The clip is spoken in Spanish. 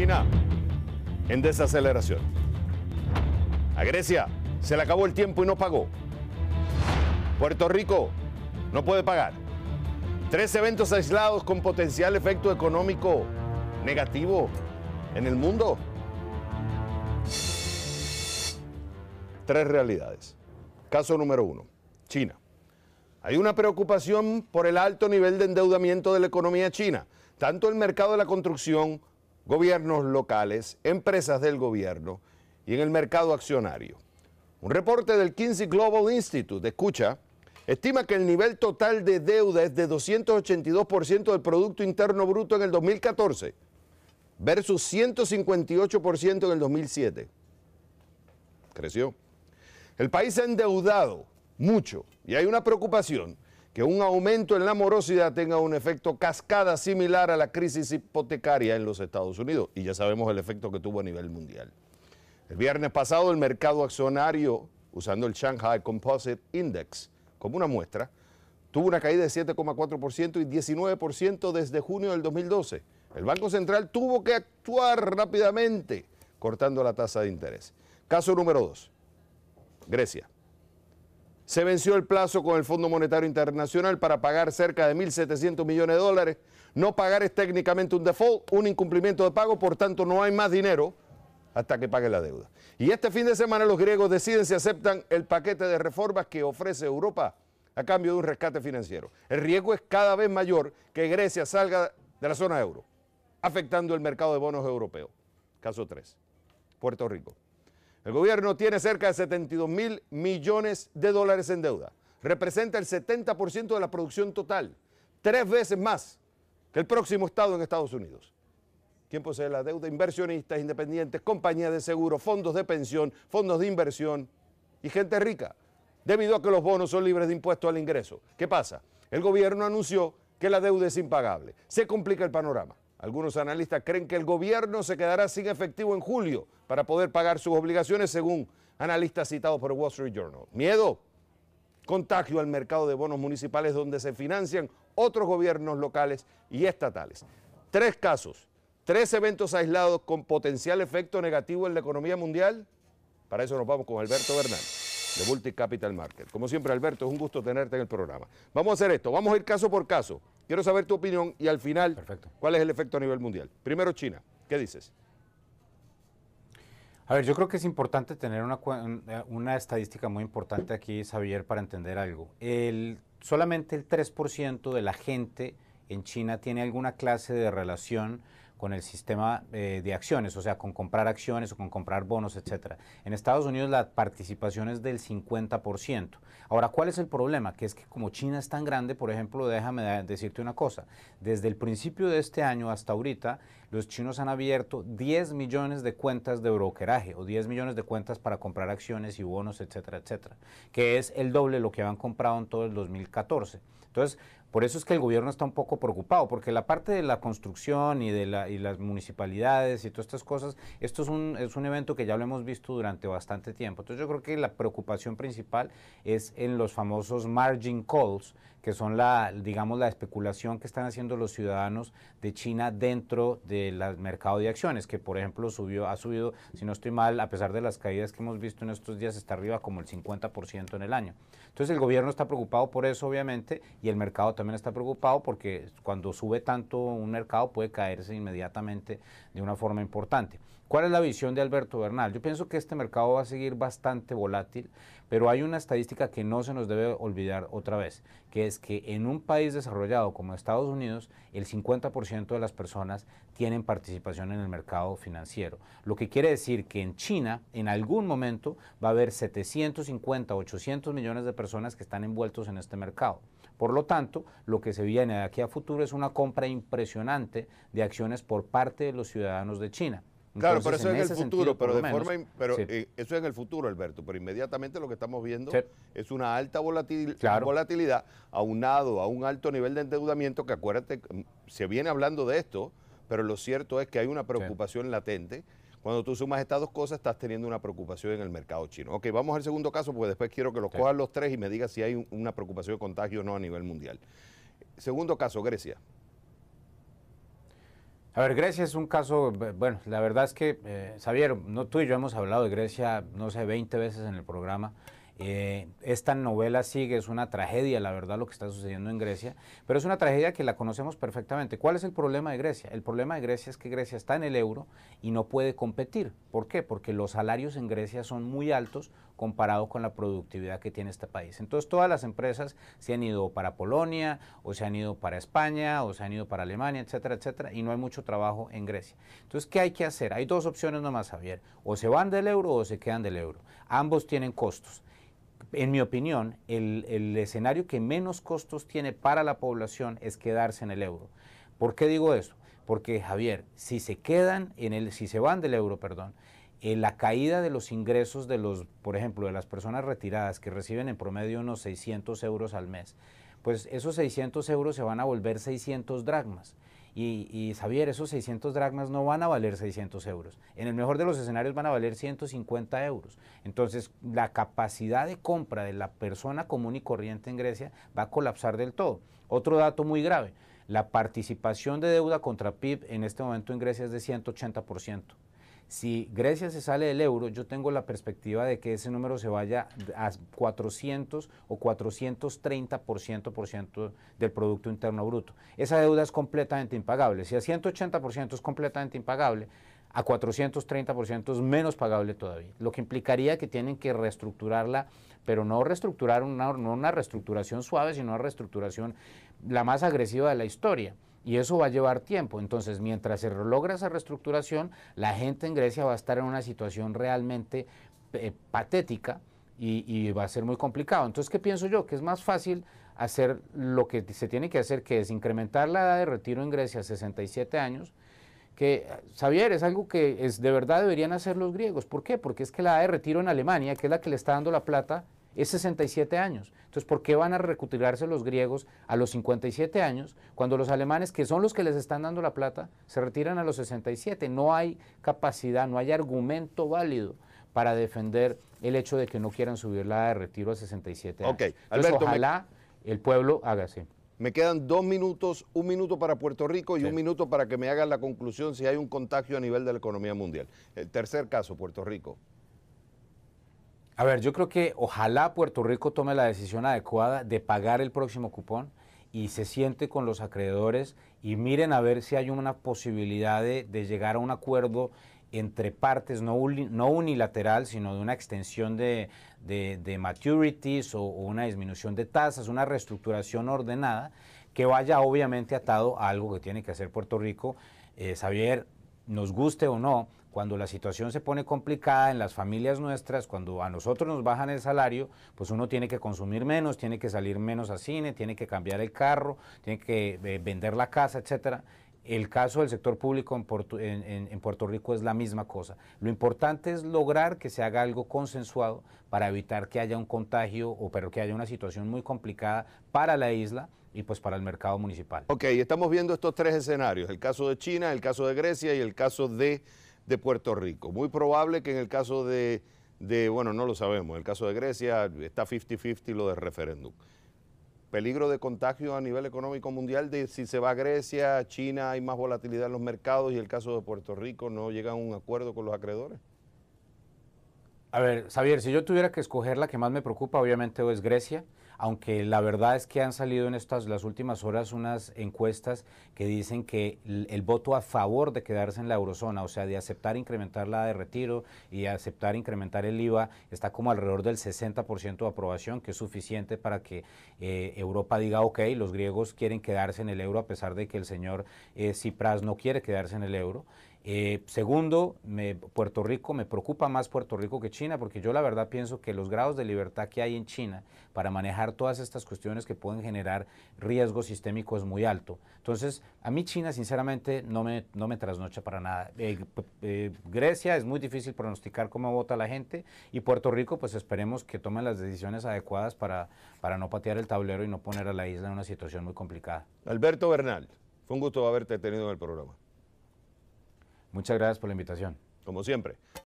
China en desaceleración. A Grecia se le acabó el tiempo y no pagó. Puerto Rico no puede pagar. Tres eventos aislados con potencial efecto económico negativo en el mundo. Tres realidades. Caso número uno, China. Hay una preocupación por el alto nivel de endeudamiento de la economía china. Tanto el mercado de la construcción gobiernos locales, empresas del gobierno y en el mercado accionario. Un reporte del Kinsey Global Institute, escucha, estima que el nivel total de deuda es de 282% del Producto Interno Bruto en el 2014 versus 158% en el 2007. Creció. El país se ha endeudado mucho y hay una preocupación que un aumento en la morosidad tenga un efecto cascada similar a la crisis hipotecaria en los Estados Unidos. Y ya sabemos el efecto que tuvo a nivel mundial. El viernes pasado el mercado accionario, usando el Shanghai Composite Index como una muestra, tuvo una caída de 7,4% y 19% desde junio del 2012. El Banco Central tuvo que actuar rápidamente cortando la tasa de interés. Caso número 2, Grecia. Se venció el plazo con el Fondo Monetario Internacional para pagar cerca de 1.700 millones de dólares. No pagar es técnicamente un default, un incumplimiento de pago, por tanto no hay más dinero hasta que pague la deuda. Y este fin de semana los griegos deciden si aceptan el paquete de reformas que ofrece Europa a cambio de un rescate financiero. El riesgo es cada vez mayor que Grecia salga de la zona euro, afectando el mercado de bonos europeo. Caso 3. Puerto Rico. El gobierno tiene cerca de 72 mil millones de dólares en deuda. Representa el 70% de la producción total, tres veces más que el próximo Estado en Estados Unidos. ¿Quién posee la deuda? Inversionistas, independientes, compañías de seguro, fondos de pensión, fondos de inversión y gente rica, debido a que los bonos son libres de impuestos al ingreso. ¿Qué pasa? El gobierno anunció que la deuda es impagable. Se complica el panorama. Algunos analistas creen que el gobierno se quedará sin efectivo en julio para poder pagar sus obligaciones, según analistas citados por Wall Street Journal. Miedo, contagio al mercado de bonos municipales donde se financian otros gobiernos locales y estatales. Tres casos, tres eventos aislados con potencial efecto negativo en la economía mundial. Para eso nos vamos con Alberto Bernal de Multicapital Market. Como siempre, Alberto, es un gusto tenerte en el programa. Vamos a hacer esto, vamos a ir caso por caso. Quiero saber tu opinión y al final, ¿cuál es el efecto a nivel mundial? Primero China, ¿qué dices? A ver, yo creo que es importante tener una, eh, una estadística muy importante aquí, Xavier, para entender algo. El, solamente el 3% de la gente en China tiene alguna clase de relación con el sistema eh, de acciones, o sea, con comprar acciones o con comprar bonos, etcétera. En Estados Unidos la participación es del 50%. Ahora, ¿cuál es el problema? Que es que como China es tan grande, por ejemplo, déjame decirte una cosa, desde el principio de este año hasta ahorita, los chinos han abierto 10 millones de cuentas de brokeraje o 10 millones de cuentas para comprar acciones y bonos, etcétera, etcétera, que es el doble de lo que habían comprado en todo el 2014. Entonces, por eso es que el gobierno está un poco preocupado, porque la parte de la construcción y de la, y las municipalidades y todas estas cosas, esto es un, es un evento que ya lo hemos visto durante bastante tiempo. Entonces yo creo que la preocupación principal es en los famosos margin calls, que son la, digamos, la especulación que están haciendo los ciudadanos de China dentro del mercado de acciones, que por ejemplo subió, ha subido, si no estoy mal, a pesar de las caídas que hemos visto en estos días, está arriba como el 50% en el año. Entonces el gobierno está preocupado por eso, obviamente, y el mercado también está preocupado porque cuando sube tanto un mercado puede caerse inmediatamente de una forma importante. ¿Cuál es la visión de Alberto Bernal? Yo pienso que este mercado va a seguir bastante volátil. Pero hay una estadística que no se nos debe olvidar otra vez, que es que en un país desarrollado como Estados Unidos, el 50% de las personas tienen participación en el mercado financiero. Lo que quiere decir que en China, en algún momento, va a haber 750, 800 millones de personas que están envueltos en este mercado. Por lo tanto, lo que se viene de aquí a futuro es una compra impresionante de acciones por parte de los ciudadanos de China claro, pero eso es en el futuro, pero de forma, pero eh, eso es en el futuro, Alberto, pero inmediatamente lo que estamos viendo es una alta eh, volatilidad aunado a un alto nivel de endeudamiento que acuérdate, mm, se viene hablando de esto, pero lo cierto es que hay una preocupación latente. Cuando tú sumas estas dos cosas, estás teniendo una preocupación en el mercado chino. Ok, vamos al segundo caso, porque después quiero que los cojan los tres y me digas si hay una preocupación de contagio o no a nivel mundial. Segundo caso, Grecia. A ver, Grecia es un caso, bueno, la verdad es que, Javier eh, no tú y yo hemos hablado de Grecia, no sé, 20 veces en el programa. Eh, esta novela sigue, es una tragedia, la verdad, lo que está sucediendo en Grecia, pero es una tragedia que la conocemos perfectamente. ¿Cuál es el problema de Grecia? El problema de Grecia es que Grecia está en el euro y no puede competir. ¿Por qué? Porque los salarios en Grecia son muy altos comparado con la productividad que tiene este país. Entonces todas las empresas se han ido para Polonia o se han ido para España o se han ido para Alemania, etcétera, etcétera, y no hay mucho trabajo en Grecia. Entonces, ¿qué hay que hacer? Hay dos opciones nomás, Javier. O se van del euro o se quedan del euro. Ambos tienen costos en mi opinión, el, escenario que menos costos tiene para la población es quedarse en el euro. ¿Por qué digo eso? Porque, Javier, si se quedan en el, si se van del euro, perdón, eh, la caída de los ingresos de los, por ejemplo, de las personas retiradas que reciben en promedio unos 600 euros al mes, pues esos 600 euros se van a volver 600 dracmas. Y, y Javier, esos 600 dracmas no van a valer 600 euros. En el mejor de los escenarios van a valer 150 euros. Entonces, la capacidad de compra de la persona común y corriente en Grecia va a colapsar del todo. Otro dato muy grave, la participación de deuda contra PIB en este momento en Grecia es de 180%. Si Grecia se sale del euro, yo tengo la perspectiva de que ese número se vaya a 400 o 430% del Producto Interno Bruto. Esa deuda es completamente impagable. Si a 180% es completamente impagable, a 430% es menos pagable todavía, lo que implicaría que tienen que reestructurarla, pero no reestructurar no una reestructuración suave, sino una reestructuración la más agresiva de la historia y eso va a llevar tiempo. Entonces, mientras se logra esa reestructuración, la gente en Grecia va a estar en una situación realmente eh, patética y, va a ser muy complicado. Entonces, ¿qué pienso yo? Que es más fácil hacer lo que se tiene que hacer, que es incrementar la edad de retiro en Grecia a 67 años, que, eh, Xavier, es algo que es, de verdad deberían hacer los griegos. ¿Por qué? Porque es que la edad de retiro en Alemania, que es la que le está dando la plata es 67 años. Entonces, ¿por qué van a recutirarse los griegos a los 57 años cuando los alemanes, que son los que les están dando la plata, se retiran a los 67? No hay capacidad, no hay argumento válido para defender el hecho de que no quieran subir la de retiro a 67 años. Alberto, ojalá el pueblo haga así. Me quedan dos minutos, un minuto para Puerto Rico y un minuto para que me hagan la conclusión si hay un contagio a nivel de la economía mundial. El tercer caso, Puerto Rico. A ver, yo creo que ojalá Puerto Rico tome la decisión adecuada de pagar el próximo cupón y se siente con los acreedores y miren a ver si hay una posibilidad de, llegar a un acuerdo entre partes, no, no unilateral, sino de una extensión de, maturities o, una disminución de tasas, una reestructuración ordenada que vaya obviamente atado a algo que tiene que hacer Puerto Rico. Eh, Xavier, nos guste o no, cuando la situación se pone complicada en las familias nuestras, cuando a nosotros nos bajan el salario, pues uno tiene que consumir menos, tiene que salir menos a cine, tiene que cambiar el carro, tiene que eh, vender la casa, etcétera. El caso del sector público en Puerto, Rico es la misma cosa. Lo importante es lograr que se haga algo consensuado para evitar que haya un contagio o pero que haya una situación muy complicada para la isla y pues para el mercado municipal. Ok, estamos viendo estos tres escenarios, el caso de China, el caso de Grecia y el caso de, Puerto Rico. Muy probable que en el caso de, bueno, no lo sabemos, el caso de Grecia está 50-50 lo del referéndum peligro de contagio a nivel económico mundial de si se va a Grecia, China, hay más volatilidad en los mercados y el caso de Puerto Rico no llega a un acuerdo con los acreedores? A ver, Javier, si yo tuviera que escoger la que más me preocupa, obviamente es Grecia aunque la verdad es que han salido en estas las últimas horas unas encuestas que dicen que el, voto a favor de quedarse en la eurozona, o sea, de aceptar incrementar la de retiro y aceptar incrementar el IVA, está como alrededor del 60% de aprobación, que es suficiente para que eh, Europa diga, ok, los griegos quieren quedarse en el euro a pesar de que el señor eh, Tsipras no quiere quedarse en el euro. Eh, segundo, me, Puerto Rico, me preocupa más Puerto Rico que China, porque yo la verdad pienso que los grados de libertad que hay en China para manejar todas estas cuestiones que pueden generar riesgo sistémico es muy alto. Entonces, a mí China sinceramente no me, no me trasnocha para nada. Eh, eh, Grecia es muy difícil pronosticar cómo vota la gente y Puerto Rico, pues esperemos que tomen las decisiones adecuadas para, para no patear el tablero y no poner a la isla en una situación muy complicada. Alberto Bernal, fue un gusto haberte tenido en el programa. Muchas gracias por la invitación. Como siempre.